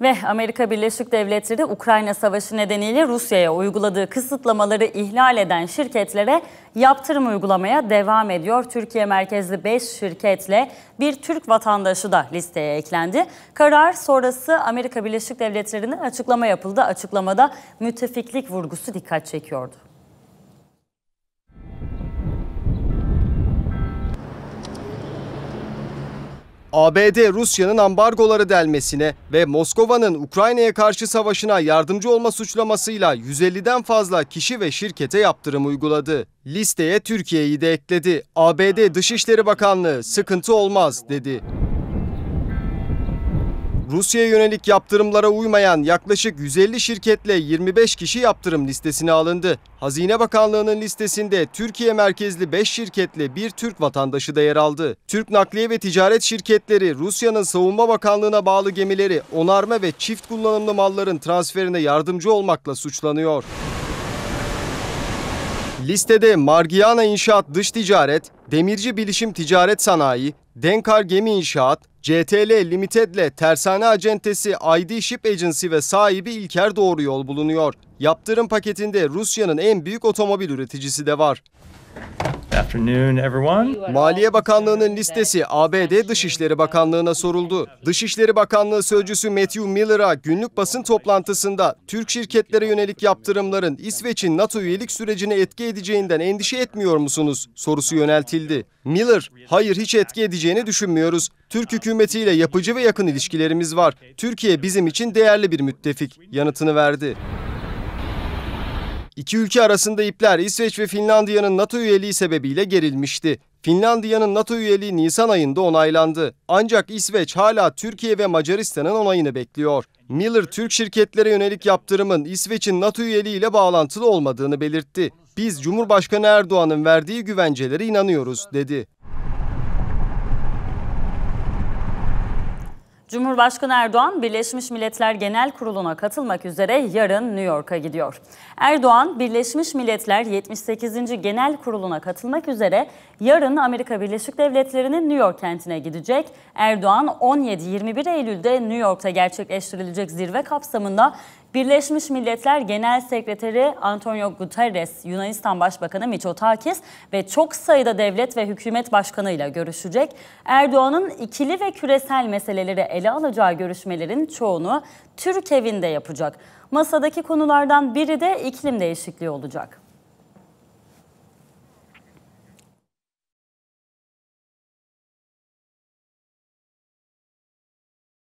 Ve Amerika Birleşik Devletleri Ukrayna Savaşı nedeniyle Rusya'ya uyguladığı kısıtlamaları ihlal eden şirketlere yaptırım uygulamaya devam ediyor. Türkiye merkezli 5 şirketle bir Türk vatandaşı da listeye eklendi. Karar sonrası Amerika Birleşik Devletleri'nin açıklama yapıldı. Açıklamada müttefiklik vurgusu dikkat çekiyordu. ABD Rusya'nın ambargoları delmesine ve Moskova'nın Ukrayna'ya karşı savaşına yardımcı olma suçlamasıyla 150'den fazla kişi ve şirkete yaptırım uyguladı. Listeye Türkiye'yi de ekledi. ABD Dışişleri Bakanlığı sıkıntı olmaz dedi. Rusya'ya yönelik yaptırımlara uymayan yaklaşık 150 şirketle 25 kişi yaptırım listesine alındı. Hazine Bakanlığı'nın listesinde Türkiye merkezli 5 şirketle bir Türk vatandaşı da yer aldı. Türk nakliye ve ticaret şirketleri Rusya'nın Savunma Bakanlığı'na bağlı gemileri onarma ve çift kullanımlı malların transferine yardımcı olmakla suçlanıyor. Listede Margiana İnşaat Dış Ticaret, Demirci Bilişim Ticaret Sanayi, Denkar Gemi İnşaat, CTL Limited'le Tersane Acentesi ID Ship Agency ve sahibi İlker Doğru Yol bulunuyor. Yaptırım paketinde Rusya'nın en büyük otomobil üreticisi de var. Maliye Bakanlığı'nın listesi ABD Dışişleri Bakanlığı'na soruldu. Dışişleri Bakanlığı Sözcüsü Matthew Miller'a günlük basın toplantısında Türk şirketlere yönelik yaptırımların İsveç'in NATO üyelik sürecine etki edeceğinden endişe etmiyor musunuz sorusu yöneltildi. Miller, hayır hiç etki edeceğini düşünmüyoruz. Türk hükümetiyle yapıcı ve yakın ilişkilerimiz var. Türkiye bizim için değerli bir müttefik yanıtını verdi. İki ülke arasında ipler İsveç ve Finlandiya'nın NATO üyeliği sebebiyle gerilmişti. Finlandiya'nın NATO üyeliği Nisan ayında onaylandı. Ancak İsveç hala Türkiye ve Macaristan'ın onayını bekliyor. Miller Türk şirketlere yönelik yaptırımın İsveç'in NATO üyeliğiyle bağlantılı olmadığını belirtti. Biz Cumhurbaşkanı Erdoğan'ın verdiği güvencelere inanıyoruz dedi. Cumhurbaşkanı Erdoğan Birleşmiş Milletler Genel Kurulu'na katılmak üzere yarın New York'a gidiyor. Erdoğan Birleşmiş Milletler 78. Genel Kurulu'na katılmak üzere yarın Amerika Birleşik Devletleri'nin New York kentine gidecek. Erdoğan 17-21 Eylül'de New York'ta gerçekleştirilecek zirve kapsamında Birleşmiş Milletler Genel Sekreteri Antonio Guterres, Yunanistan Başbakanı Mitsotakis ve çok sayıda devlet ve hükümet başkanıyla görüşecek. Erdoğan'ın ikili ve küresel meseleleri ele alacağı görüşmelerin çoğunu Türk evinde yapacak. Masadaki konulardan biri de iklim değişikliği olacak.